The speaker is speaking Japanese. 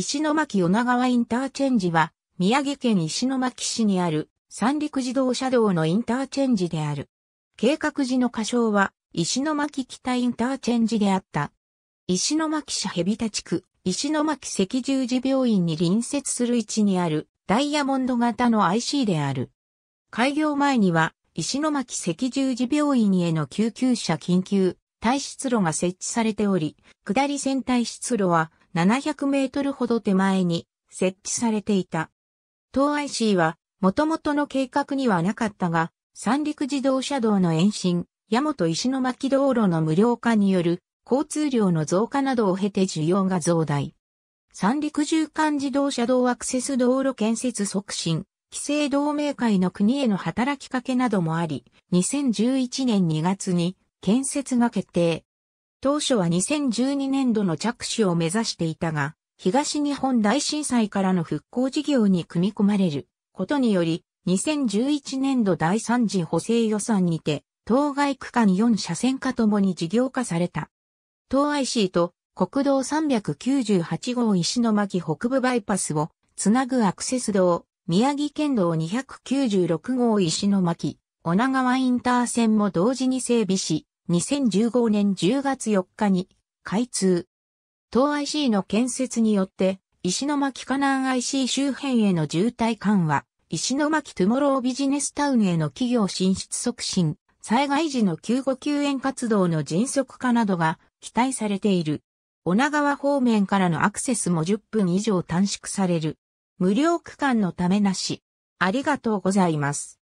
石巻女川インターチェンジは、宮城県石巻市にある三陸自動車道のインターチェンジである。計画時の仮称は、石巻北インターチェンジであった。石巻市蛇田地区、石巻赤十字病院に隣接する位置にあるダイヤモンド型の IC である。開業前には、石巻赤十字病院への救急車緊急、退出路が設置されており、下り線退出路は、700メートルほど手前に設置されていた。東 IC は、元々の計画にはなかったが、三陸自動車道の延伸、大和石巻道路の無料化による交通量の増加などを経て需要が増大。三陸縦貫自動車道アクセス道路建設促進、規制同盟会の国への働きかけなどもあり、2011年2月に建設が決定。当初は2012年度の着手を目指していたが、東日本大震災からの復興事業に組み込まれることにより、2011年度第3次補正予算にて、当該区間4車線化ともに事業化された。東 IC と国道398号石巻北部バイパスをつなぐアクセス道、宮城県道296号石巻、女川インター線も同時に整備し、2015年10月4日に開通。東 IC の建設によって、石巻河南 IC 周辺への渋滞緩和、石巻トゥモロービジネスタウンへの企業進出促進、災害時の救護救援活動の迅速化などが期待されている。女川方面からのアクセスも10分以上短縮される。無料区間のためなし。ありがとうございます。